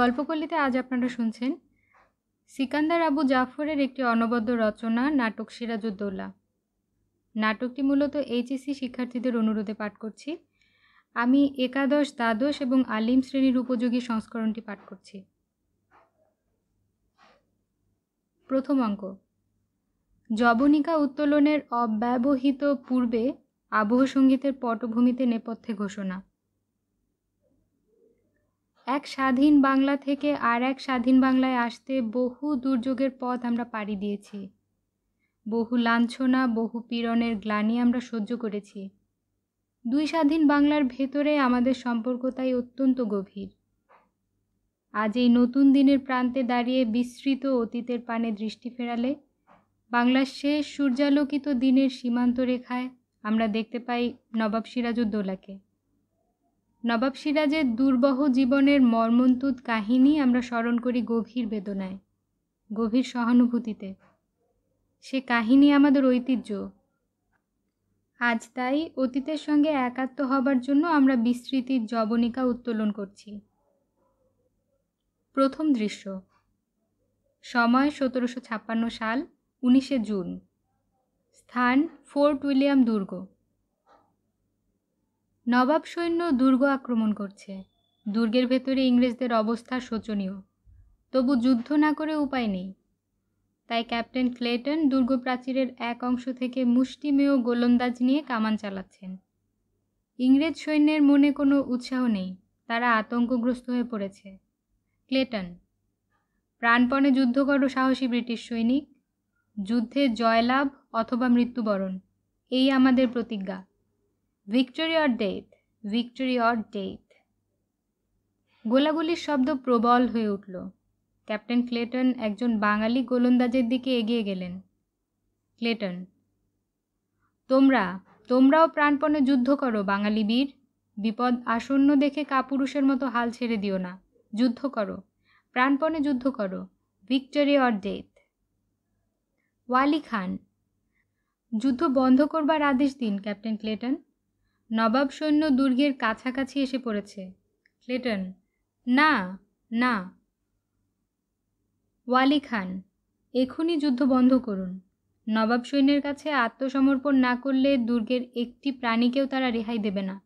গল্পকলিতে আজ আপনারা শুনছেন সিকান্দার আবু জাফরের একটি অনবদ্য রচনা নাটক সিরাজউদ্দৌলা নাটকটি মূলত এইচএসসি শিক্ষার্থীদের অনুরোধে পাঠ করছি আমি একাদশ দ্বাদশ এবং আলিম শ্রেণীর উপযোগী সংস্করণটি পাঠ করছি প্রথম অঙ্ক জবনিকা উত্তোলনের অব্যবহিত পূর্বে আবহ সঙ্গীতের পটভূমিতে নেপথ্যে ঘোষণা এক স্বাধীন বাংলা থেকে আর এক স্বাধীন বাংলায় আসতে বহু দুর্যোগের পথ আমরা পাড়ি দিয়েছি বহু লাঞ্ছনা বহু পীড়নের গ্লানি আমরা সহ্য করেছি দুই স্বাধীন বাংলার ভেতরে আমাদের সম্পর্ক তাই অত্যন্ত গভীর আজ এই নতুন দিনের প্রান্তে দাঁড়িয়ে বিস্তৃত অতীতের পানে দৃষ্টি ফেরালে বাংলার শেষ সূর্যালোকিত দিনের সীমান্ত রেখায় আমরা দেখতে পাই নবাব সিরাজুদ্দৌলাকে নবাব সিরাজের দুর্বহ জীবনের মর্মন্তুদ কাহিনী আমরা স্মরণ করি গভীর বেদনায় গভীর সহানুভূতিতে সে কাহিনী আমাদের ঐতিহ্য আজ তাই অতীতের সঙ্গে একাত্ম হবার জন্য আমরা বিস্তৃতির জবনিকা উত্তোলন করছি প্রথম দৃশ্য সময় সতেরোশো ছাপ্পান্ন সাল উনিশে জুন স্থান ফোর্ট উইলিয়াম দুর্গ নবাব সৈন্য দুর্গ আক্রমণ করছে দুর্গের ভেতরে ইংরেজদের অবস্থা শোচনীয় তবু যুদ্ধ না করে উপায় নেই তাই ক্যাপ্টেন ক্লেটন দুর্গ প্রাচীরের এক অংশ থেকে মুষ্টিমেয় গোলন্দাজ নিয়ে কামান চালাচ্ছেন ইংরেজ সৈন্যের মনে কোনো উৎসাহ নেই তারা আতঙ্কগ্রস্ত হয়ে পড়েছে ক্লেটন প্রাণপণে যুদ্ধ করো সাহসী ব্রিটিশ সৈনিক যুদ্ধে জয়লাভ অথবা মৃত্যুবরণ এই আমাদের প্রতিজ্ঞা victory or death victory or death গোলাগুলির শব্দ প্রবল হয়ে উঠল ক্যাপ্টেন ক্লেটন একজন বাঙালি গোলন্দাজের দিকে এগিয়ে গেলেন ক্লেটন তোমরা তোমরাও প্রাণপণে যুদ্ধ করো বাঙালি বীর বিপদ আসন্ন দেখে কাপুরুষের মতো হাল ছেড়ে দিও না যুদ্ধ করো প্রাণপণে যুদ্ধ করো victory or death Wali Khan যুদ্ধ বন্ধ করবার আদেশ দিন ক্যাপ্টেন ক্লেটন নবাব সৈন্য দুর্গের কাছাকাছি এসে পড়েছে ক্লেটন না না ওয়ালি খান এখনই যুদ্ধ বন্ধ করুন নবাব সৈন্যের কাছে আত্মসমর্পণ না করলে দুর্গের একটি প্রাণীকেও তারা রেহাই দেবে না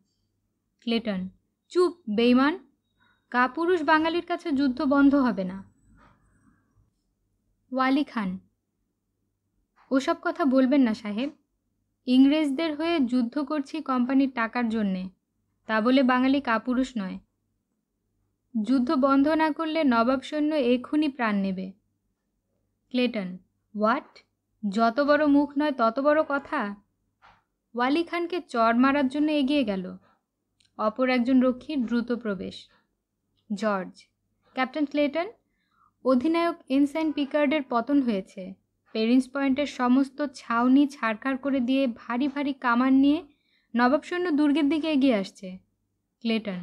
ক্লেটন চুপ বেইমান কাপুরুষ বাঙালির কাছে যুদ্ধ বন্ধ হবে না ওয়ালি খান ওসব কথা বলবেন না সাহেব ইংরেজদের হয়ে যুদ্ধ করছি কোম্পানির টাকার জন্যে তা বলে বাঙালি কাপুরুষ নয় যুদ্ধ বন্ধ না করলে নবাব সৈন্য এক্ষুনি প্রাণ নেবে ক্লেটন হোয়াট যত বড় মুখ নয় তত বড় কথা ওয়ালি খানকে চর মারার জন্য এগিয়ে গেল অপর একজন রক্ষীর দ্রুত প্রবেশ জর্জ ক্যাপ্টেন ক্লেটন অধিনায়ক এনসাইন পিকার্ডের পতন হয়েছে পেরেন্স পয়েন্টের সমস্ত ছাউনি ছাড়খাড় করে দিয়ে ভারী ভারী কামান নিয়ে নবাব সৈন্য দুর্গের দিকে এগিয়ে আসছে ক্লেটন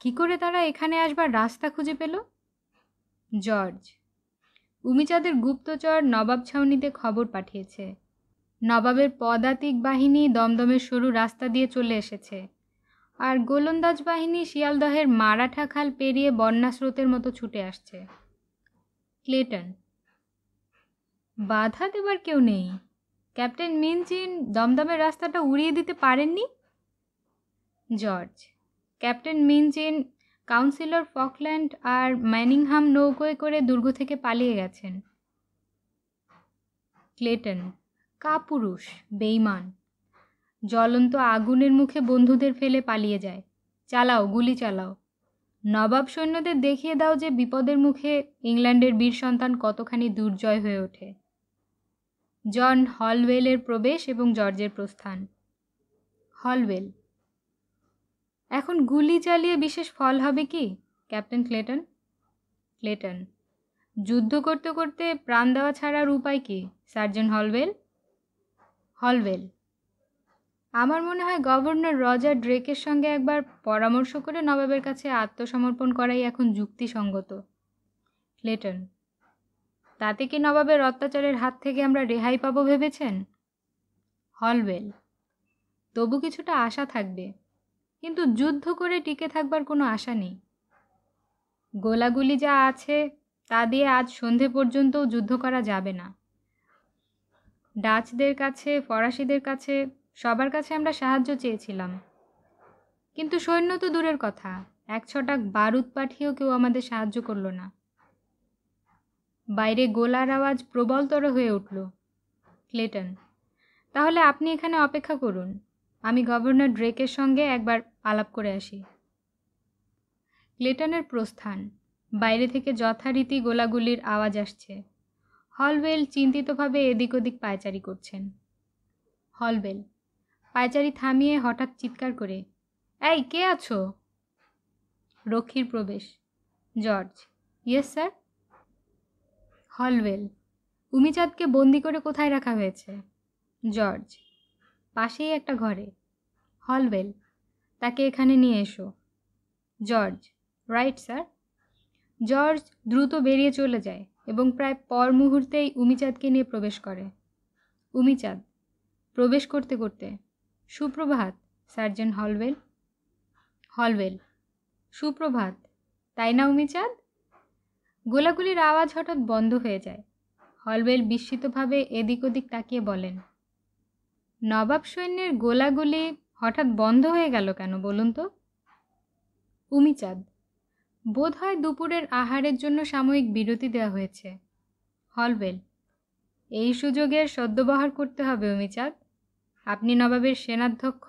কি করে তারা এখানে আসবার রাস্তা খুঁজে পেল জর্জ উমিচাঁদের গুপ্তচর নবাব ছাউনিতে খবর পাঠিয়েছে নবাবের পদাতিক বাহিনী দমদমের সরু রাস্তা দিয়ে চলে এসেছে আর গোলন্দাজ বাহিনী শিয়ালদহের মারাঠা খাল পেরিয়ে বন্যাস্রোতের মতো ছুটে আসছে ক্লেটন বাধা দেবার কেউ নেই ক্যাপ্টেন মিনচিন দমদমের রাস্তাটা উড়িয়ে দিতে পারেননি George captain Minchin councillor Frankland আর ম্যানিংহাম নৌকোয় করে দুর্গ থেকে পালিয়ে গেছেন ক্লেটন কাপুরুষ বেইমান জ্বলন্ত আগুনের মুখে বন্ধুদের ফেলে পালিয়ে যায় চালাও গুলি চালাও নবাব সৈন্যদের দেখিয়ে দাও যে বিপদের মুখে ইংল্যান্ডের বীর সন্তান কতখানি দুর্জয় হয়ে ওঠে জন হলওয়েলের প্রবেশ এবং জর্জের প্রস্থান হলওয়েল এখন গুলি চালিয়ে বিশেষ ফল হবে কি ক্যাপ্টেন ক্লেটন ক্লেটন যুদ্ধ করতে করতে প্রাণ দেওয়া ছাড়ার উপায় কি সার্জন হলওয়েল হলওয়েল আমার মনে হয় গভর্নর রজার ড্রেকের সঙ্গে একবার পরামর্শ করে নবাবের কাছে আত্মসমর্পণ করাই এখন যুক্তিসঙ্গত ক্লেটন তাতে কি নবাবের অত্যাচারের হাত থেকে আমরা রেহাই পাবো ভেবেছেন হলওয়েল তবু কিছুটা আশা থাকবে কিন্তু যুদ্ধ করে টিকে থাকবার কোনো আশা নেই গোলাগুলি যা আছে তা দিয়ে আজ সন্ধে পর্যন্তও যুদ্ধ করা যাবে না ডাচদের কাছে ফরাসিদের কাছে সবার কাছে আমরা সাহায্য চেয়েছিলাম কিন্তু সৈন্য তো দূরের কথা এক ছটাক বারুদ পাঠিয়েও কেউ আমাদের সাহায্য করলো না বাইরে গোলার আওয়াজ প্রবলতর হয়ে উঠল ক্লেটন তাহলে আপনি এখানে অপেক্ষা করুন আমি গভর্নর ড্রেকের সঙ্গে একবার আলাপ করে আসি ক্লেটনের প্রস্থান বাইরে থেকে যথারীতি গোলাগুলির আওয়াজ আসছে হলওয়েল চিন্তিতভাবে এদিক ওদিক পায়চারি করছেন হলওয়েল পায়চারি থামিয়ে হঠাৎ চিৎকার করে এই কে আছো রক্ষীর প্রবেশ জর্জ ইয়েস স্যার হলওয়েল উমিচাঁদকে বন্দি করে কোথায় রাখা হয়েছে জর্জ পাশেই একটা ঘরে হলওয়েল তাকে এখানে নিয়ে এসো জর্জ রাইট স্যার জর্জ দ্রুত বেরিয়ে চলে যায় এবং প্রায় পর মুহূর্তেই উমিচাঁদকে নিয়ে প্রবেশ করে উমিচাঁদ প্রবেশ করতে করতে সুপ্রভাত সার্জেন্ট হলওয়েল হলওয়েল সুপ্রভাত তাই না উমিচাঁদ গোলাগুলির আওয়াজ হঠাৎ বন্ধ হয়ে যায় হলবেল বিস্মিতভাবে এদিক ওদিক তাকিয়ে বলেন নবাব সৈন্যের গোলাগুলি হঠাৎ বন্ধ হয়ে গেল কেন বলুন তো উমিচাঁদ বোধ হয় দুপুরের আহারের জন্য সাময়িক বিরতি দেওয়া হয়েছে হলবেল এই সুযোগের সদ্যবহার করতে হবে উমিচাঁদ আপনি নবাবের সেনাধ্যক্ষ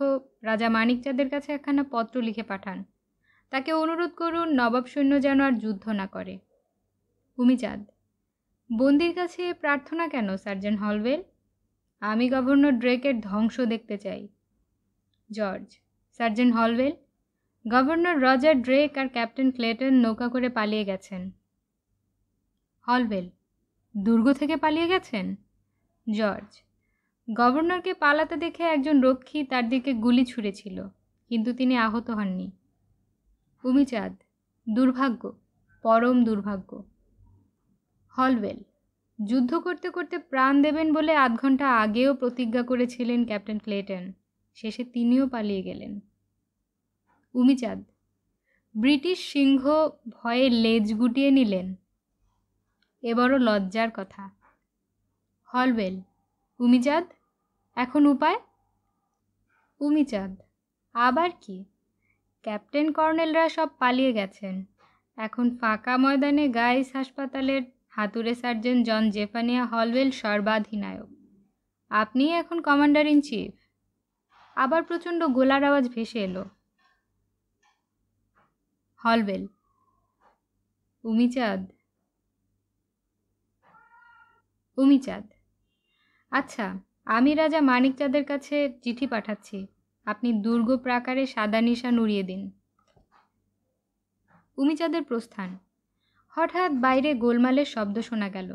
রাজা মানিকচাঁদের কাছে একখানা পত্র লিখে পাঠান তাকে অনুরোধ করুন নবাব সৈন্য যেন আর যুদ্ধ না করে ভূমিচাঁদ বন্দির কাছে প্রার্থনা কেন সার্জেন্ট হলওয়েল আমি গভর্নর ড্রেকের ধ্বংস দেখতে চাই George sergeant Holwell governor Roger Drake আর ক্যাপ্টেন ক্লেটন নৌকা করে পালিয়ে গেছেন হলওয়েল দুর্গ থেকে পালিয়ে গেছেন জর্জ গভর্নরকে পালাতে দেখে একজন রক্ষী তার দিকে গুলি ছুঁড়েছিল কিন্তু তিনি আহত হননি উমিচাঁদ দুর্ভাগ্য পরম দুর্ভাগ্য হলওয়েল যুদ্ধ করতে করতে প্রাণ দেবেন বলে আধ ঘন্টা আগেও প্রতিজ্ঞা করেছিলেন ক্যাপ্টেন ক্লেটন শেষে তিনিও পালিয়ে গেলেন উমিচাঁদ ব্রিটিশ সিংহ ভয়ে লেজ গুটিয়ে নিলেন এবারও লজ্জার কথা হলওয়েল উমিচাঁদ এখন উপায় উমিচাঁদ আবার কি ক্যাপ্টেন কর্নেলরা সব পালিয়ে গেছেন এখন ফাঁকা ময়দানে গাইস হাসপাতালের হাতুড়ে সার্জন জন জেফানিয়া হলওয়েল সর্বাধিনায়ক আপনি এখন কমান্ডার ইন চিফ আবার প্রচণ্ড গোলার আওয়াজ ভেসে এলো হলওয়েল উমিচাঁদ উমিচাঁদ আচ্ছা আমি রাজা মানিকচাঁদের কাছে চিঠি পাঠাচ্ছি আপনি দুর্গ প্রাকারে সাদা নিশান উড়িয়ে দিন উমিচাঁদের প্রস্থান হঠাৎ বাইরে গোলমালের শব্দ শোনা গেল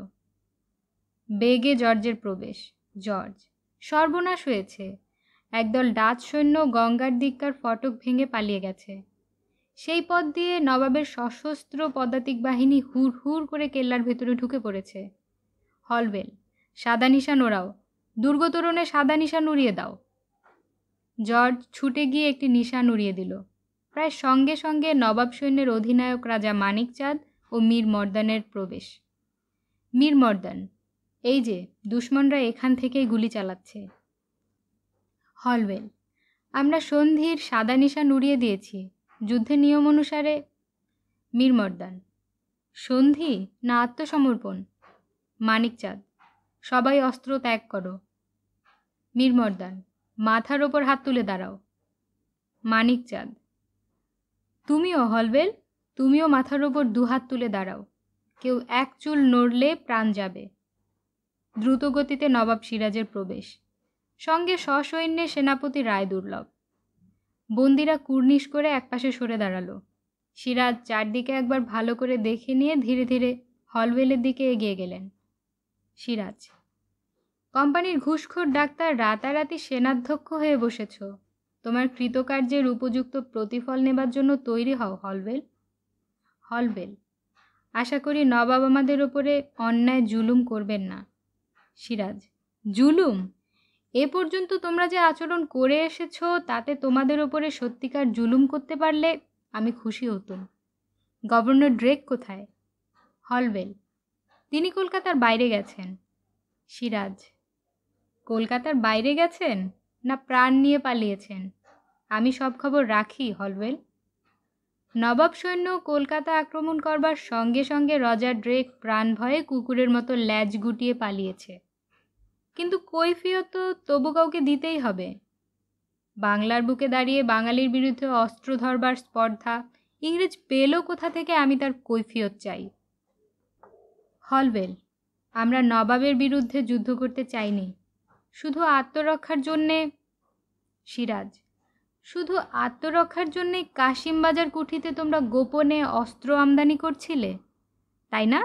বেগে জর্জের প্রবেশ জর্জ সর্বনাশ হয়েছে একদল ডাচ সৈন্য গঙ্গার দিককার ফটক ভেঙে পালিয়ে গেছে সেই পথ দিয়ে নবাবের সশস্ত্র পদাতিক বাহিনী হুর হুর করে কেল্লার ভেতরে ঢুকে পড়েছে হলবেল সাদা নিশান ওড়াও দুর্গতরণে সাদা নিশান উড়িয়ে দাও জর্জ ছুটে গিয়ে একটি নিশান উড়িয়ে দিল প্রায় সঙ্গে সঙ্গে নবাব সৈন্যের অধিনায়ক রাজা মানিকচাঁদ ও মীর মর্দানের প্রবেশ মীর মর্দান এই যে দুশ্মনরা এখান থেকেই গুলি চালাচ্ছে হলওয়েল আমরা সন্ধির সাদা নিশান উড়িয়ে দিয়েছি যুদ্ধের নিয়ম অনুসারে মীর মর্দান সন্ধি না আত্মসমর্পণ মানিকচাঁদ সবাই অস্ত্র ত্যাগ করো মীর মর্দান মাথার ওপর হাত তুলে দাঁড়াও মানিকচাঁদ তুমিও হলবেল তুমিও মাথার ওপর দুহাত তুলে দাঁড়াও কেউ এক চুল নড়লে প্রাণ যাবে দ্রুতগতিতে নবাব সিরাজের প্রবেশ সঙ্গে সসৈন্যে সেনাপতি রায় দুর্লভ বন্দিরা কুর্নিশ করে একপাশে সরে দাঁড়ালো সিরাজ চারদিকে একবার ভালো করে দেখে নিয়ে ধীরে ধীরে হলওয়েলের দিকে এগিয়ে গেলেন সিরাজ কোম্পানির ঘুষখোর ডাক্তার রাতারাতি সেনাধ্যক্ষ হয়ে বসেছ তোমার কৃতকার্যের উপযুক্ত প্রতিফল নেবার জন্য তৈরি হও হলওয়েল হলবেল আশা করি নবাব আমাদের ওপরে অন্যায় জুলুম করবেন না সিরাজ জুলুম এ পর্যন্ত তোমরা যে আচরণ করে এসেছ তাতে তোমাদের ওপরে সত্যিকার জুলুম করতে পারলে আমি খুশি হতুম গভর্নর ড্রেক কোথায় হলবেল তিনি কলকাতার বাইরে গেছেন সিরাজ কলকাতার বাইরে গেছেন না প্রাণ নিয়ে পালিয়েছেন আমি সব খবর রাখি হলবেল নবাব সৈন্য কলকাতা আক্রমণ করবার সঙ্গে সঙ্গে রজার ড্রেক প্রাণ ভয়ে কুকুরের মতো ল্যাজ গুটিয়ে পালিয়েছে কিন্তু কৈফিয়ত তো তবু কাউকে দিতেই হবে বাংলার বুকে দাঁড়িয়ে বাঙালির বিরুদ্ধে অস্ত্র ধরবার স্পর্ধা ইংরেজ পেলো কোথা থেকে আমি তার কৈফিয়ত চাই হলবেল আমরা নবাবের বিরুদ্ধে যুদ্ধ করতে চাইনি শুধু আত্মরক্ষার জন্যে সিরাজ শুধু আত্মরক্ষার জন্যে কাশিমবাজার কুঠিতে তোমরা গোপনে অস্ত্র আমদানি করছিলে তাই না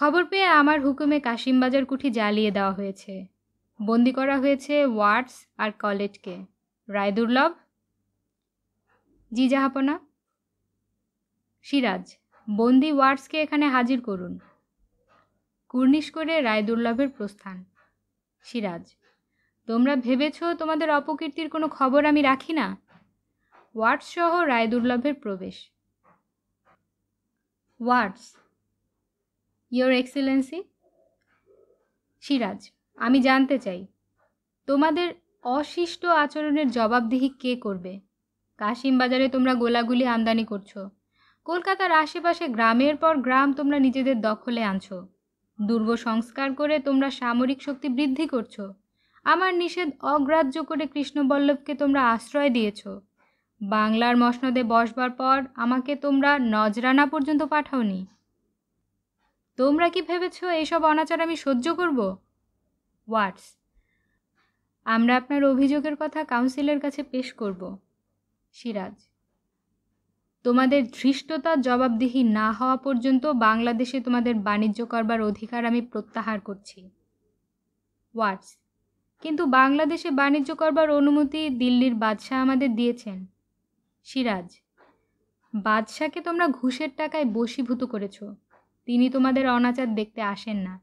খবর পেয়ে আমার হুকুমে কাশিমবাজার কুঠি জ্বালিয়ে দেওয়া হয়েছে বন্দি করা হয়েছে ওয়ার্ডস আর কলেজকে রায় দুর্লভ জি জাহাপনা সিরাজ বন্দি ওয়ার্ডসকে এখানে হাজির করুন কুর্নিশ করে রায় দুর্লভের প্রস্থান সিরাজ তোমরা ভেবেছ তোমাদের অপকীর্তির কোনো খবর আমি রাখি না ওয়ার্ডস সহ রায়দুর্লভের প্রবেশ ওয়ার্ডস ইয়োর এক্সেলেন্সি সিরাজ আমি জানতে চাই তোমাদের অশিষ্ট আচরণের জবাবদিহি কে করবে কাশিম বাজারে তোমরা গোলাগুলি আমদানি করছো কলকাতার আশেপাশে গ্রামের পর গ্রাম তোমরা নিজেদের দখলে আনছো দুর্গ সংস্কার করে তোমরা সামরিক শক্তি বৃদ্ধি করছো আমার নিষেধ অগ্রাহ্য করে কৃষ্ণবল্লভকে তোমরা আশ্রয় দিয়েছ বাংলার মসনদে বসবার পর আমাকে তোমরা নজরানা পর্যন্ত পাঠাওনি তোমরা কি ভেবেছ এইসব অনাচার আমি সহ্য করব ওয়াটস আমরা আপনার অভিযোগের কথা কাউন্সিলের কাছে পেশ করব সিরাজ তোমাদের ধৃষ্টতা জবাবদিহি না হওয়া পর্যন্ত বাংলাদেশে তোমাদের বাণিজ্য করবার অধিকার আমি প্রত্যাহার করছি ওয়াটস কিন্তু বাংলাদেশে বাণিজ্য করবার অনুমতি দিল্লির বাদশাহ আমাদের দিয়েছেন সিরাজ বাদশাকে তোমরা ঘুষের টাকায় বশীভূত করেছ তিনি তোমাদের অনাচার দেখতে আসেন না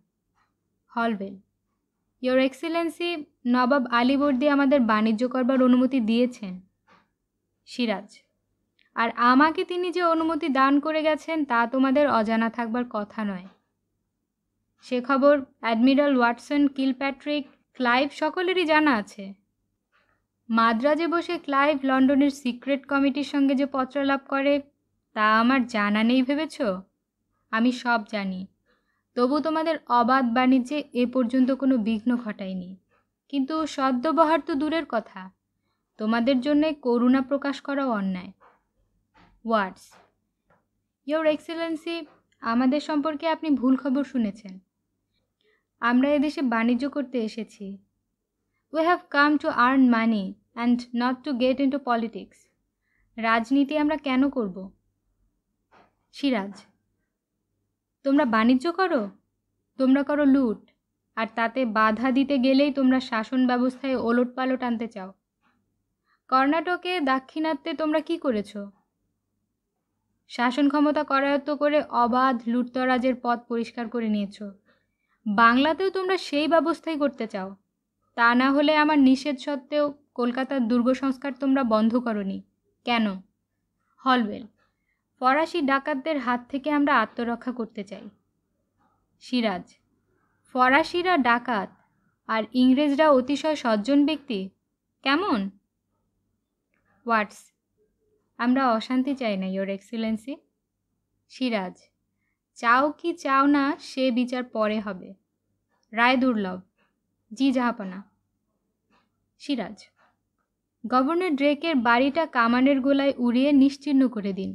হলবেল ইয়োর এক্সিলেন্সি নবাব আলিবর্দি আমাদের বাণিজ্য করবার অনুমতি দিয়েছেন সিরাজ আর আমাকে তিনি যে অনুমতি দান করে গেছেন তা তোমাদের অজানা থাকবার কথা নয় সে খবর admiral Watson Kilpatrick Clive সকলেরই জানা আছে মাদ্রাজে বসে ক্লাইভ লন্ডনের সিক্রেট কমিটির সঙ্গে যে লাভ করে তা আমার জানা নেই ভেবেছ আমি সব জানি তবু তোমাদের অবাধ বাণিজ্যে এ পর্যন্ত কোনো বিঘ্ন ঘটায়নি কিন্তু সদ্যবহার তো দূরের কথা তোমাদের জন্য করুণা প্রকাশ করাও অন্যায় ওয়ার্ডস ইওর এক্সেলেন্সি আমাদের সম্পর্কে আপনি ভুল খবর শুনেছেন আমরা এদেশে বাণিজ্য করতে এসেছি we have come to earn money and not to get into politics রাজনীতি আমরা কেন করব সিরাজ তোমরা বাণিজ্য করো তোমরা করো লুট আর তাতে বাধা দিতে গেলেই তোমরা শাসন ব্যবস্থায় ওলট পালট আনতে চাও কর্ণাটকে দাক্ষিণাত্যে তোমরা কি করেছ শাসন ক্ষমতা করায়ত্ত করে অবাধ লুটতরাজের পথ পরিষ্কার করে নিয়েছো বাংলাতেও তোমরা সেই ব্যবস্থাই করতে চাও তা না হলে আমার নিষেধ সত্ত্বেও কলকাতার দুর্গ সংস্কার তোমরা বন্ধ করনি কেন হলওয়েল ফরাসি ডাকাতদের হাত থেকে আমরা আত্মরক্ষা করতে চাই সিরাজ ফরাসিরা ডাকাত আর ইংরেজরা অতিশয় সজ্জন ব্যক্তি কেমন ওয়াটস আমরা অশান্তি চাই না ইওর এক্সিলেন্সি সিরাজ চাও কি চাও না সে বিচার পরে হবে রায় দুর্লভ জি জাহাপনা সিরাজ গভর্নর ড্রেকের বাড়িটা কামানের গোলায় উড়িয়ে নিশ্চিহ্ন করে দিন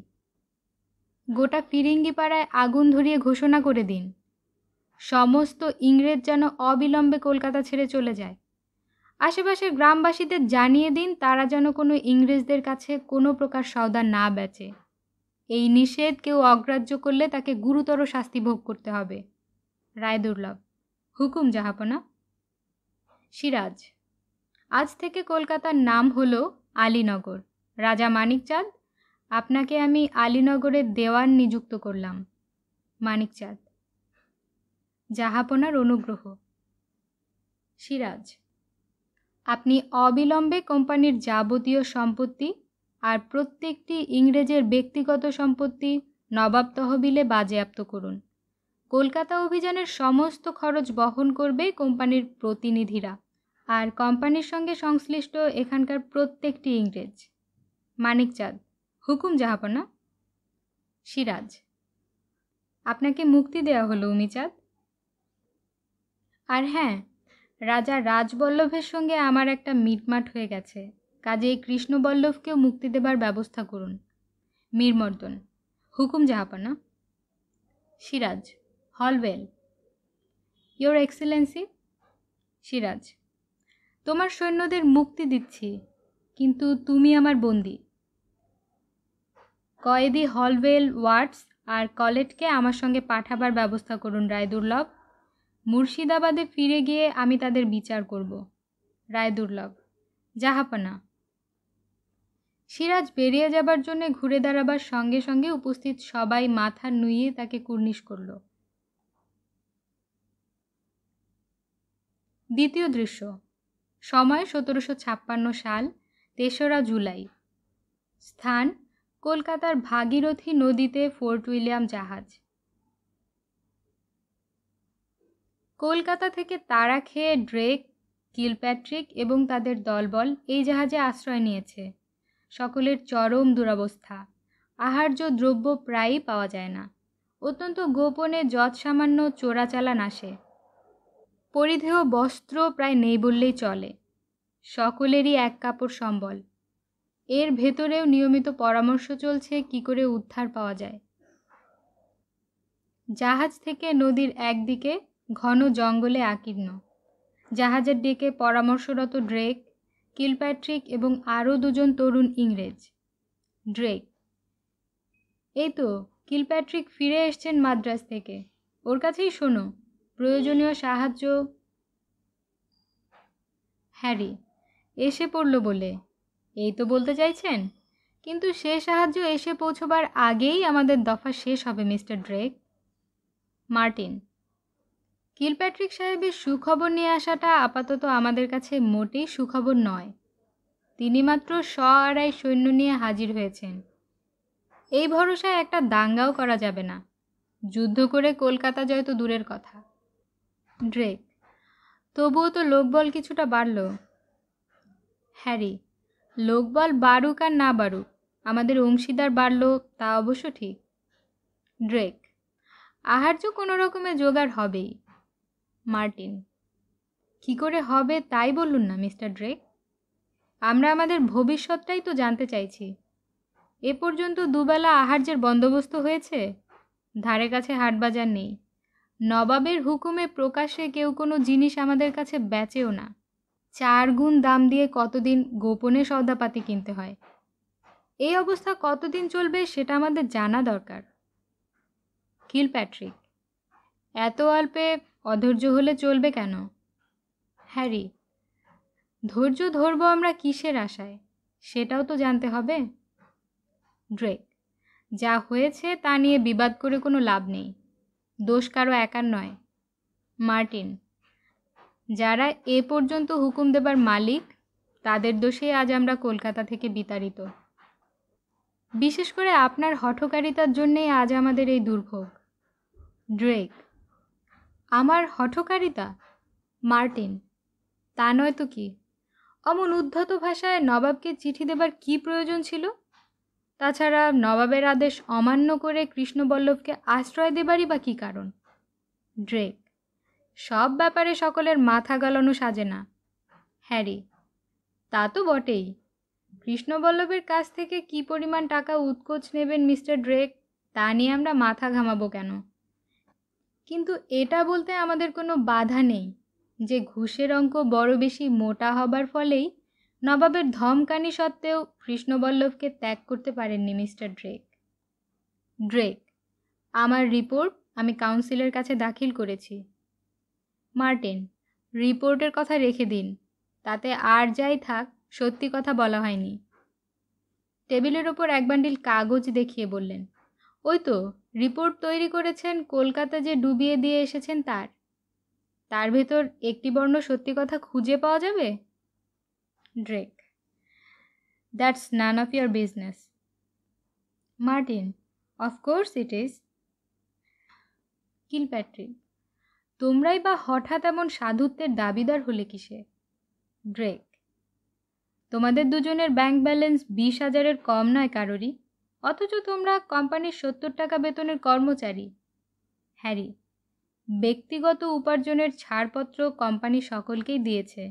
গোটা ফিরিঙ্গিপাড়ায় আগুন ধরিয়ে ঘোষণা করে দিন সমস্ত ইংরেজ যেন অবিলম্বে কলকাতা ছেড়ে চলে যায় আশেপাশের গ্রামবাসীদের জানিয়ে দিন তারা যেন কোনো ইংরেজদের কাছে কোনো প্রকার সওদা না বেচে এই নিষেধ কেউ অগ্রাহ্য করলে তাকে গুরুতর শাস্তি ভোগ করতে হবে রায় দুর্লভ হুকুম জাহাপনা সিরাজ আজ থেকে কলকাতার নাম হলো আলীনগর রাজা মানিকচাঁদ আপনাকে আমি আলীনগরের দেওয়ান নিযুক্ত করলাম মানিকচাঁদ জাহাপনার অনুগ্রহ সিরাজ আপনি অবিলম্বে কোম্পানির যাবতীয় সম্পত্তি আর প্রত্যেকটি ইংরেজের ব্যক্তিগত সম্পত্তি নবাব তহবিলে বাজেয়াপ্ত করুন কলকাতা অভিযানের সমস্ত খরচ বহন করবে কোম্পানির প্রতিনিধিরা আর কোম্পানির সঙ্গে সংশ্লিষ্ট এখানকার প্রত্যেকটি ইংরেজ মানিকচাঁদ হুকুম জাহাপনা সিরাজ আপনাকে মুক্তি দেয়া হলো উমিচাঁদ আর হ্যাঁ রাজা রাজবল্লভের সঙ্গে আমার একটা মিটমাট হয়ে গেছে কাজেই কৃষ্ণবল্লভকেও মুক্তি দেবার ব্যবস্থা করুন মীরমর্দন হুকুম জাহাপানা Siraj Holwell your excellency Siraj তোমার সৈন্যদের মুক্তি দিচ্ছি কিন্তু তুমি আমার বন্দি কয়েদি হলওয়েল ওয়ার্ডস আর কলেটকে আমার সঙ্গে পাঠাবার ব্যবস্থা করুন রায়দুর্লভ মুর্শিদাবাদে ফিরে গিয়ে আমি তাদের বিচার করব রায়দুর্লভ জাহাপানা সিরাজ বেরিয়ে যাবার জন্যে ঘুরে দাঁড়াবার সঙ্গে সঙ্গে উপস্থিত সবাই মাথা নুইয়ে তাকে কুর্নিশ করল দ্বিতীয় দৃশ্য সময় সতেরোশো ছাপ্পান্ন সাল তেসরা জুলাই স্থান কলকাতার ভাগীরথী নদীতে ফোর্ট উইলিয়াম জাহাজ কলকাতা থেকে তারা খেয়ে ড্রেক কিলপ্যাট্রিক এবং তাদের দলবল এই জাহাজে আশ্রয় নিয়েছে সকলের চরম দুরবস্থা আহার্য দ্রব্য প্রায়ই পাওয়া যায় না অত্যন্ত গোপনে যৎসামান্য চোরাচালান আসে পরিধেয় বস্ত্র প্রায় নেই বললেই চলে সকলেরই এক কাপড় সম্বল এর ভেতরেও নিয়মিত পরামর্শ চলছে কি করে উদ্ধার পাওয়া যায় জাহাজ থেকে নদীর একদিকে ঘন জঙ্গলে আকীর্ণ জাহাজের ডেকে পরামর্শরত ড্রেক কিলপ্যাট্রিক এবং আরও দুজন তরুণ ইংরেজ ড্রেক এই তো কিলপ্যাট্রিক ফিরে এসছেন মাদ্রাজ থেকে ওর কাছেই শোনো প্রয়োজনীয় সাহায্য হ্যারি এসে পড়ল বলে এই তো বলতে চাইছেন কিন্তু সে সাহায্য এসে পৌঁছবার আগেই আমাদের দফা শেষ হবে মিস্টার ড্রেক মার্টিন কিলপ্যাট্রিক সাহেবের সুখবর নিয়ে আসাটা আপাতত আমাদের কাছে মোটেই সুখবর নয় তিনি মাত্র স আড়াই সৈন্য নিয়ে হাজির হয়েছেন এই ভরসায় একটা দাঙ্গাও করা যাবে না যুদ্ধ করে কলকাতা যায় তো দূরের কথা ড্রেক তবুও তো লোকবল কিছুটা বাড়ল হ্যারি লোকবল বাড়ুক আর না বাড়ুক আমাদের অংশীদার বাড়ল তা অবশ্য ঠিক ড্রেক আহার্য কোনো রকমে জোগাড় হবেই মার্টিন কি করে হবে তাই বলুন না মিস্টার ড্রেক আমরা আমাদের ভবিষ্যৎটাই তো জানতে চাইছি এ পর্যন্ত দুবেলা আহার্যের বন্দোবস্ত হয়েছে ধারে কাছে হাটবাজার নেই নবাবের হুকুমে প্রকাশে কেউ কোনো জিনিস আমাদের কাছে বেচেও না চার গুণ দাম দিয়ে কতদিন গোপনে সৌদাপাতি কিনতে হয় এই অবস্থা কতদিন চলবে সেটা আমাদের জানা দরকার কিলপ্যাট্রিক এত অল্পে অধৈর্য হলে চলবে কেন হ্যারি ধৈর্য ধরব আমরা কিসের আশায় সেটাও তো জানতে হবে ড্রেক যা হয়েছে তা নিয়ে বিবাদ করে কোনো লাভ নেই দোষ কারো একার নয় মার্টিন যারা এ পর্যন্ত হুকুম দেবার মালিক তাদের দোষেই আজ আমরা কলকাতা থেকে বিতাড়িত বিশেষ করে আপনার হঠকারিতার জন্যেই আজ আমাদের এই দুর্ভোগ ড্রেক আমার হঠকারিতা মার্টিন তা নয় তো কি অমন উদ্ধত ভাষায় নবাবকে চিঠি দেবার কি প্রয়োজন ছিল তাছাড়া নবাবের আদেশ অমান্য করে কৃষ্ণবল্লভকে আশ্রয় দেবারই বা কী কারণ ড্রেক সব ব্যাপারে সকলের মাথা গালানো সাজে না হ্যারি তা তো বটেই কৃষ্ণবল্লভের কাছ থেকে কি পরিমাণ টাকা উৎকোচ নেবেন মিস্টার ড্রেক তা নিয়ে আমরা মাথা ঘামাবো কেন কিন্তু এটা বলতে আমাদের কোনো বাধা নেই যে ঘুষের অঙ্ক বড় বেশি মোটা হবার ফলেই নবাবের ধমকানি সত্ত্বেও কৃষ্ণবল্লভকে ত্যাগ করতে পারেননি মিস্টার ড্রেক ড্রেক আমার রিপোর্ট আমি কাউন্সিলের কাছে দাখিল করেছি মার্টিন রিপোর্টের কথা রেখে দিন তাতে আর যাই থাক সত্যি কথা বলা হয়নি টেবিলের ওপর এক বান্ডিল কাগজ দেখিয়ে বললেন ওই তো রিপোর্ট তৈরি করেছেন কলকাতা যে ডুবিয়ে দিয়ে এসেছেন তার তার ভেতর একটি বর্ণ সত্যি কথা খুঁজে পাওয়া যাবে Drake that's none of your business Martin of course it is Kilpatrick তোমরাই বা হঠাৎ এমন সাধুত্বের দাবিদার হলে কিসে ড্রেক তোমাদের দুজনের ব্যাংক ব্যালেন্স বিশ হাজারের কম নয় কারোরই অথচ তোমরা কোম্পানির সত্তর টাকা বেতনের কর্মচারী হ্যারি ব্যক্তিগত উপার্জনের ছাড়পত্র কোম্পানি সকলকেই দিয়েছে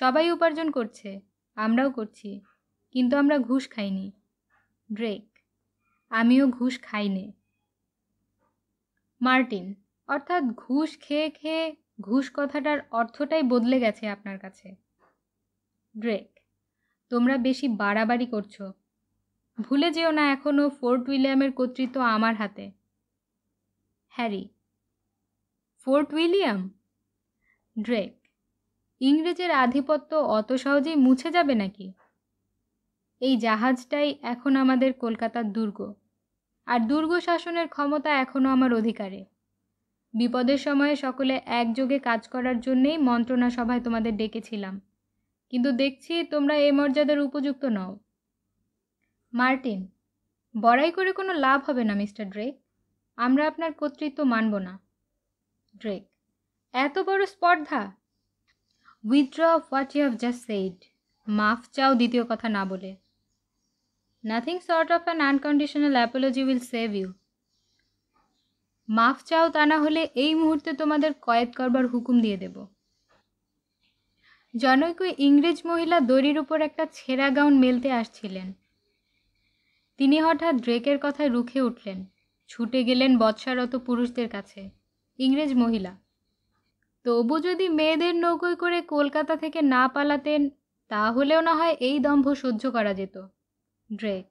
সবাই উপার্জন করছে আমরাও করছি কিন্তু আমরা ঘুষ খাইনি ড্রেক আমিও ঘুষ খাইনি মার্টিন অর্থাৎ ঘুষ খেয়ে খেয়ে ঘুষ কথাটার অর্থটাই বদলে গেছে আপনার কাছে ড্রেক তোমরা বেশি বাড়াবাড়ি করছো ভুলে যেও না এখনও ফোর্ট উইলিয়ামের কর্তৃত্ব আমার হাতে হ্যারি ফোর্ট উইলিয়াম ড্রেক ইংরেজের আধিপত্য অত সহজেই মুছে যাবে নাকি এই জাহাজটাই এখন আমাদের কলকাতার দুর্গ আর দুর্গ শাসনের ক্ষমতা এখনও আমার অধিকারে বিপদের সময়ে সকলে একযোগে কাজ করার জন্যেই মন্ত্রণা সভায় তোমাদের ডেকেছিলাম কিন্তু দেখছি তোমরা এ মর্যাদার উপযুক্ত নও মার্টিন বড়াই করে কোনো লাভ হবে না মিস্টার ড্রেক আমরা আপনার কর্তৃত্ব মানব না ড্রেক এত বড় স্পর্ধা withdraw of what you have just said মাফ চাও দ্বিতীয় কথা না বলে nothing short of an unconditional apology will save you মাফ চাও তা না হলে এই মুহূর্তে তোমাদের কয়েদ করবার হুকুম দিয়ে দেব জনৈক ইংরেজ মহিলা দড়ির উপর একটা ছেঁড়া গাউন মেলতে আসছিলেন তিনি হঠাৎ ড্রেকের কথায় রুখে উঠলেন ছুটে গেলেন বৎসারত পুরুষদের কাছে ইংরেজ মহিলা তবু যদি মেয়েদের নৌকোয় করে কলকাতা থেকে না পালাতেন তাহলেও না হয় এই দম্ভ সহ্য করা যেত Drake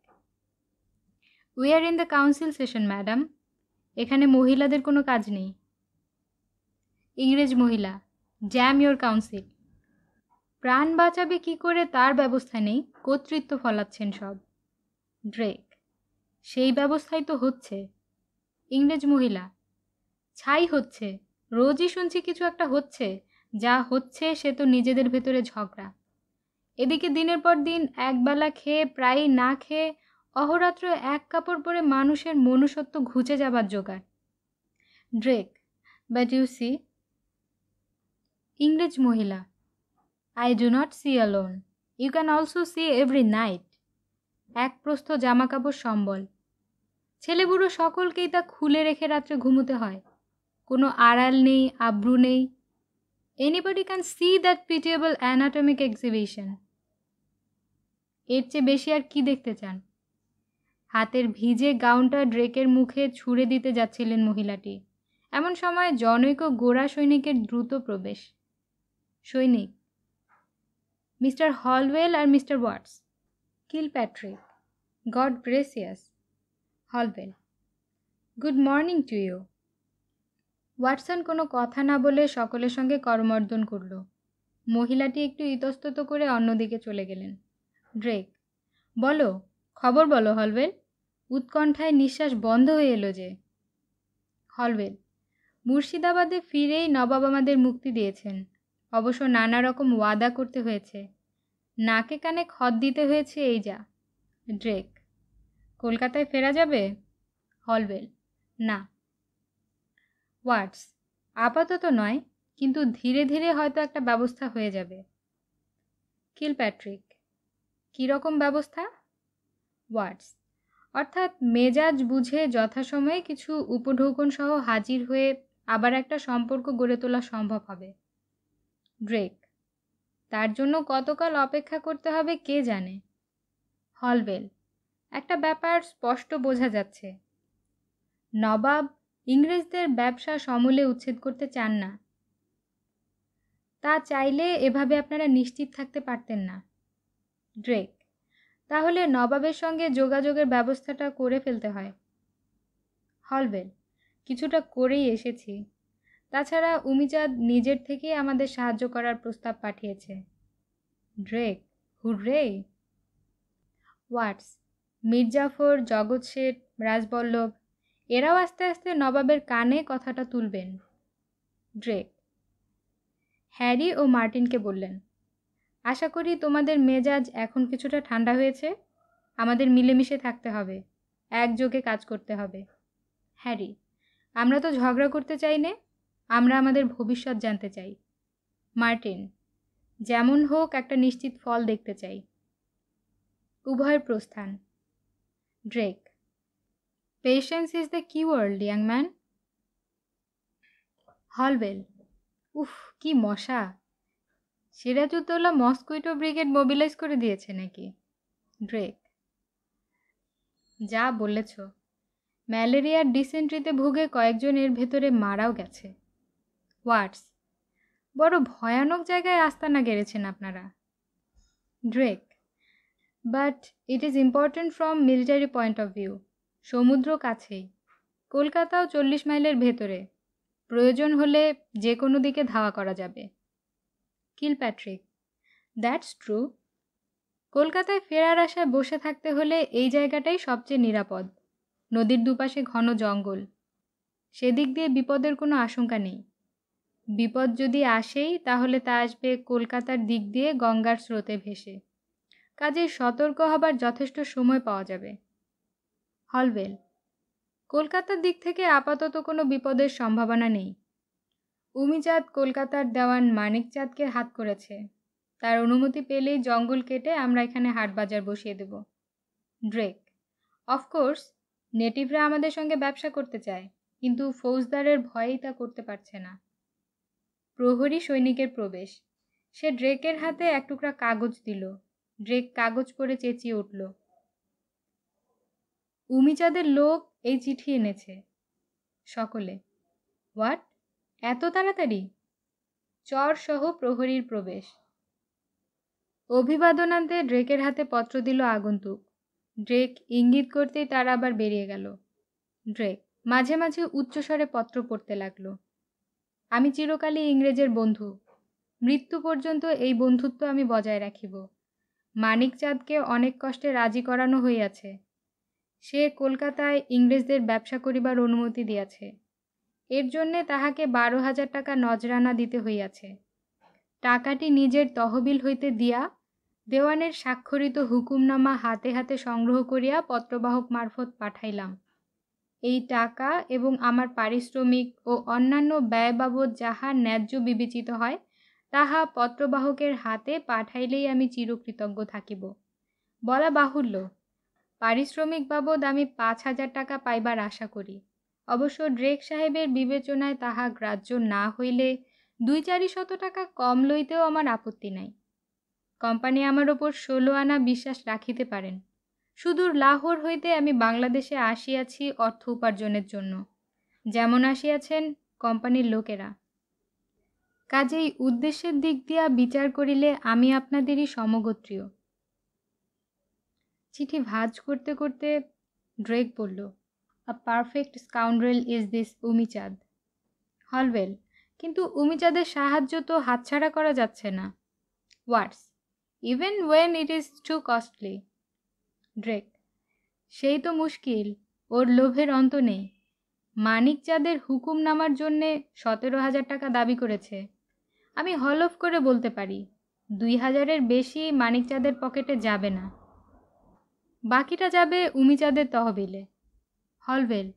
we are in the council session madam এখানে মহিলাদের কোনো কাজ নেই ইংরেজ মহিলা জ্যাম ইয়োর কাউন্সিল প্রাণ বাঁচাবে কি করে তার ব্যবস্থা নেই কর্তৃত্ব ফলাচ্ছেন সব ড্রেক সেই ব্যবস্থাই তো হচ্ছে ইংরেজ মহিলা ছাই হচ্ছে রোজই শুনছি কিছু একটা হচ্ছে যা হচ্ছে সে তো নিজেদের ভেতরে ঝগড়া এদিকে দিনের পর দিন একবেলা খেয়ে প্রায় না খেয়ে অহরাত্র এক কাপড় পরে মানুষের মনুষ্যত্ব ঘুচে যাবার জোগাড় ড্রেক বাট ইউ সি ইংরেজ মহিলা I do not see alone you can also see every night এক প্রস্থ জামাকাপড় সম্বল ছেলেবুড়ো সকলকেই তা খুলে রেখে রাত্রে ঘুমোতে হয় কোনো আড়াল নেই আব্রু নেই anybody can see that pitiable anatomic exhibition এর চেয়ে বেশি আর কি দেখতে চান হাতের ভিজে গাউনটা ড্রেকের মুখে ছুঁড়ে দিতে যাচ্ছিলেন মহিলাটি এমন সময় জনৈক গোড়া সৈনিকের দ্রুত প্রবেশ সৈনিক মিস্টার হলওয়েল আর mister Watts Kilpatrick God gracious হলবেন good morning to you Watson কোনো কথা না বলে সকলের সঙ্গে কর্মর্দন করল মহিলাটি একটু ইতস্তত করে অন্যদিকে চলে গেলেন ড্রেক বলো খবর বলো হলবেল উৎকণ্ঠায় নিঃশ্বাস বন্ধ হয়ে এলো যে হলবেল মুর্শিদাবাদে ফিরেই নবাব আমাদের মুক্তি দিয়েছেন অবশ্য নানা রকম ওয়াদা করতে হয়েছে নাকে কানে খত দিতে হয়েছে এই যা ড্রেক কলকাতায় ফেরা যাবে হলবেল না ওয়াটস আপাতত নয় কিন্তু ধীরে ধীরে হয়তো একটা ব্যবস্থা হয়ে যাবে কিলপ্যাট্রিক কীরকম ব্যবস্থা ওয়াটস অর্থাৎ মেজাজ বুঝে যথাসময়ে কিছু উপঢৌকন সহ হাজির হয়ে আবার একটা সম্পর্ক গড়ে তোলা সম্ভব হবে ড্রেক তার জন্য কতকাল অপেক্ষা করতে হবে কে জানে হলবেল একটা ব্যাপার স্পষ্ট বোঝা যাচ্ছে নবাব ইংরেজদের ব্যবসা সমূলে উচ্ছেদ করতে চান না তা চাইলে এভাবে আপনারা নিশ্চিত থাকতে পারতেন না ড্রেক তাহলে নবাবের সঙ্গে যোগাযোগের ব্যবস্থাটা করে ফেলতে হয় হলবেল কিছুটা করেই এসেছি তাছাড়া উমিজাদ নিজের থেকেই আমাদের সাহায্য করার প্রস্তাব পাঠিয়েছে ড্রেক হুড্রে ওয়াটস মির্জাফর জগৎ শেঠ রাজবল্লভ এরাও আস্তে আস্তে নবাবের কানে কথাটা তুলবেন ড্রেক হ্যারি ও মার্টিনকে বললেন আশা করি তোমাদের মেজাজ এখন কিছুটা ঠান্ডা হয়েছে আমাদের মিলেমিশে থাকতে হবে একযোগে কাজ করতে হবে হ্যারি আমরা তো ঝগড়া করতে চাই না আমরা আমাদের ভবিষ্যৎ জানতে চাই মার্টিন যেমন হোক একটা নিশ্চিত ফল দেখতে চাই উভয়ের প্রস্থান Drake patience is the keyword young man হলবেল উফ কি মশা সিরাজউদ্দৌলা মস্কুইটো ব্রিগেড মোবিলাইজ করে দিয়েছে নাকি ড্রেক যা বলেছ ম্যালেরিয়ার ডিসেন্ট্রিতে ভুগে কয়েকজনের ভেতরে মারাও গেছে ওয়ার্ডস বড় ভয়ানক জায়গায় আস্তানা গেড়েছেন আপনারা Drake but it is important from military point of view সমুদ্র কাছেই কলকাতাও চল্লিশ মাইলের ভেতরে প্রয়োজন হলে যে কোনো দিকে ধাওয়া করা যাবে কিলপ্যাট্রিক দ্যাটস ট্রু কলকাতায় ফেরার আশায় বসে থাকতে হলে এই জায়গাটাই সবচেয়ে নিরাপদ নদীর দুপাশে ঘন জঙ্গল সেদিক দিয়ে বিপদের কোনো আশঙ্কা নেই বিপদ যদি আসেই তাহলে তা আসবে কলকাতার দিক দিয়ে গঙ্গার স্রোতে ভেসে কাজে সতর্ক হবার যথেষ্ট সময় পাওয়া যাবে হলওয়েল কলকাতার দিক থেকে আপাতত কোনো বিপদের সম্ভাবনা নেই উমিচাঁদ কলকাতার দেওয়ান মানিকচাঁদকে হাত করেছে তার অনুমতি পেলেই জঙ্গল কেটে আমরা এখানে হাট বাজার বসিয়ে দেব ড্রেক অফকোর্স নেটিভরা আমাদের সঙ্গে ব্যবসা করতে চায় কিন্তু ফৌজদারের ভয়েই তা করতে পারছে না প্রহরী সৈনিকের প্রবেশ সে ড্রেকের হাতে এক টুকরা কাগজ দিল ড্রেক কাগজ পরে চেঁচিয়ে উঠল উমিচাঁদের লোক এই চিঠি এনেছে সকলে হোয়াট এত তাড়াতাড়ি চরসহ প্রহরীর প্রবেশ অভিবাদনান্তে ড্রেকের হাতে পত্র দিল আগন্তুক ড্রেক ইঙ্গিত করতেই তারা আবার বেরিয়ে গেল ড্রেক মাঝে মাঝে উচ্চস্বরে পত্র পড়তে লাগলো আমি চিরকালই ইংরেজের বন্ধু মৃত্যু পর্যন্ত এই বন্ধুত্ব আমি বজায় রাখিব মানিক চাঁদকে অনেক কষ্টে রাজি করানো হইয়াছে সে কলকাতায় ইংরেজদের ব্যবসা করিবার অনুমতি দিয়াছে এর জন্যে তাহাকে বারো হাজার টাকা নজরানা দিতে হইয়াছে টাকাটি নিজের তহবিল হইতে দিয়া দেওয়ানের স্বাক্ষরিত হুকুমনামা হাতে হাতে সংগ্রহ করিয়া পত্রবাহক মারফত পাঠাইলাম এই টাকা এবং আমার পারিশ্রমিক ও অন্যান্য ব্যয় বাবদ যাহা ন্যায্য বিবেচিত হয় তাহা পত্রবাহকের হাতে পাঠাইলেই আমি চিরকৃতজ্ঞ থাকিব বলা বাহুল্য পারিশ্রমিক বাবদ আমি পাঁচ হাজার টাকা পাইবার আশা করি অবশ্য ড্রেক সাহেবের বিবেচনায় তাহা গ্রাহ্য না হইলে দুই চারি শত টাকা কম লইতেও আমার আপত্তি নাই কোম্পানি আমার ওপর ষোলো আনা বিশ্বাস রাখিতে পারেন সুদূর লাহোর হইতে আমি বাংলাদেশে আসিয়াছি অর্থ উপার্জনের জন্য যেমন আসিয়াছেন কোম্পানির লোকেরা কাজেই উদ্দেশ্যের দিক দিয়া বিচার করিলে আমি আপনাদেরই সমগোত্রীয় চিঠি ভাজ করতে করতে ড্রেক বলল a perfect scoundrel is this Umichand Holwell কিন্তু উমিচাঁদের সাহায্য তো হাতছাড়া করা যাচ্ছে না Watts even when it is too costly Drake সেই তো মুশকিল ওর লোভের অন্ত নেই মানিক চাঁদের হুকুম নামার জন্যে সতেরো হাজার টাকা দাবি করেছে আমি হলফ করে বলতে পারি দুই হাজারের বেশি মানিক চাঁদের পকেটে যাবে না বাকিটা যাবে উমিচাঁদের তহবিলে হলভেল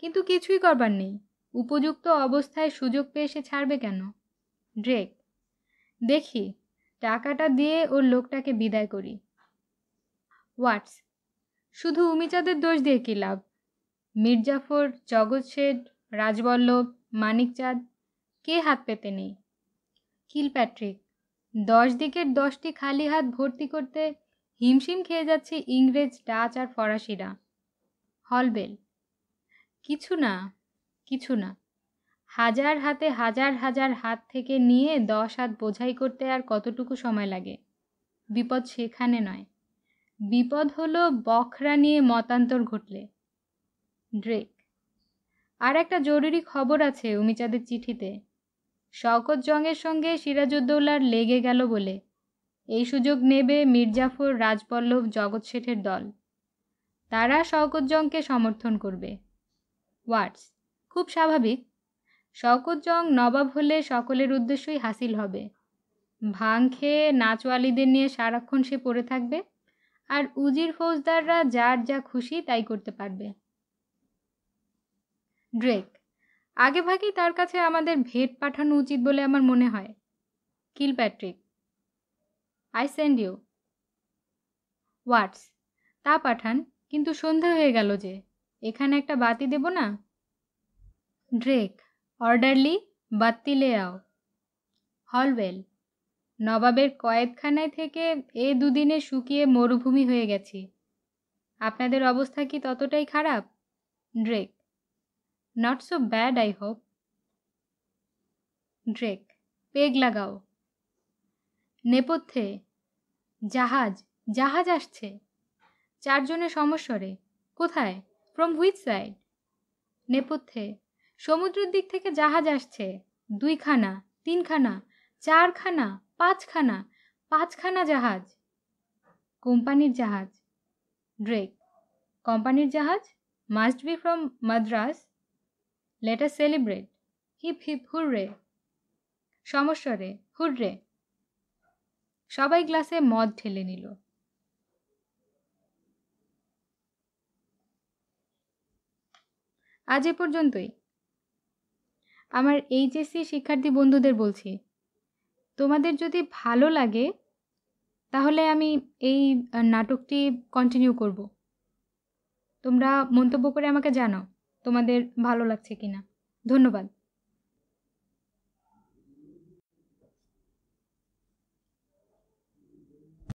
কিন্তু কিছুই করবার নেই উপযুক্ত অবস্থায় সুযোগ পেয়ে সে ছাড়বে কেন ড্রেক দেখি টাকাটা দিয়ে ওর লোকটাকে বিদায় করি হোয়াটস শুধু উমিচাঁদের দোষ দিয়ে কী লাভ মির্জাফর জগৎ শেঠ রাজবল্লভ মানিকচাঁদ কে হাত পেতে নেই কিলপ্যাট্রিক দশ দিকের দশটি খালি হাত ভর্তি করতে হিমশিম খেয়ে যাচ্ছে ইংরেজ ডাচ আর ফরাসিরা হলবেল কিছু না কিছু না হাজার হাতে হাজার হাজার হাত থেকে নিয়ে দশ হাত বোঝাই করতে আর কতটুকু সময় লাগে বিপদ সেখানে নয় বিপদ হলো বখরা নিয়ে মতান্তর ঘটলে ড্রেক আর একটা জরুরি খবর আছে অমিচাঁদের চিঠিতে শওকত জঙ্গের সঙ্গে সিরাজউদ্দৌলার লেগে গেল বলে এই সুযোগ নেবে মির্জাফর রাজপল্লভ জগৎ শেঠের দল তারা শওকত জংকে সমর্থন করবে ওয়ার্ডস খুব স্বাভাবিক শওকত জং নবাব হলে সকলের উদ্দেশ্যই হাসিল হবে ভাং খেয়ে নাচওয়ালিদের নিয়ে সারাক্ষণ সে পড়ে থাকবে আর উজির ফৌজদাররা যার যা খুশি তাই করতে পারবে ড্রেক আগেভাগেই তার কাছে আমাদের ভেট পাঠানো উচিত বলে আমার মনে হয় Kilpatrick I send you Watts তা পাঠান কিন্তু সন্ধ্যা হয়ে গেল যে এখানে একটা বাতি দেব না ড্রেক অর্ডারলি বাতি লে আও হলওয়েল নবাবের কয়েদখানায় থেকে এ দুদিনে শুকিয়ে মরুভূমি হয়ে গেছি আপনাদের অবস্থা কি ততটাই খারাপ Drake not so bad I hope Drake peg লাগাও নেপথ্যে জাহাজ জাহাজ আসছে চারজনে সমস্বরে কোথায় ফ্রম হুইচ সাইড নেপথ্যে সমুদ্রের দিক থেকে জাহাজ আসছে দুইখানা তিনখানা চারখানা পাঁচখানা পাঁচখানা জাহাজ কোম্পানির জাহাজ ড্রেক কোম্পানির জাহাজ must be from Madras letter celebrate hip hip hurray সমস্বরে হুররে সবাই গ্লাসে মদ ঠেলে নিল আজ এ পর্যন্তই আমার এইচএসসি শিক্ষার্থী বন্ধুদের বলছি তোমাদের যদি ভালো লাগে তাহলে আমি এই নাটকটি কন্টিনিউ করব তোমরা মন্তব্য করে আমাকে জানাও তোমাদের ভালো লাগছে কি না ধন্যবাদ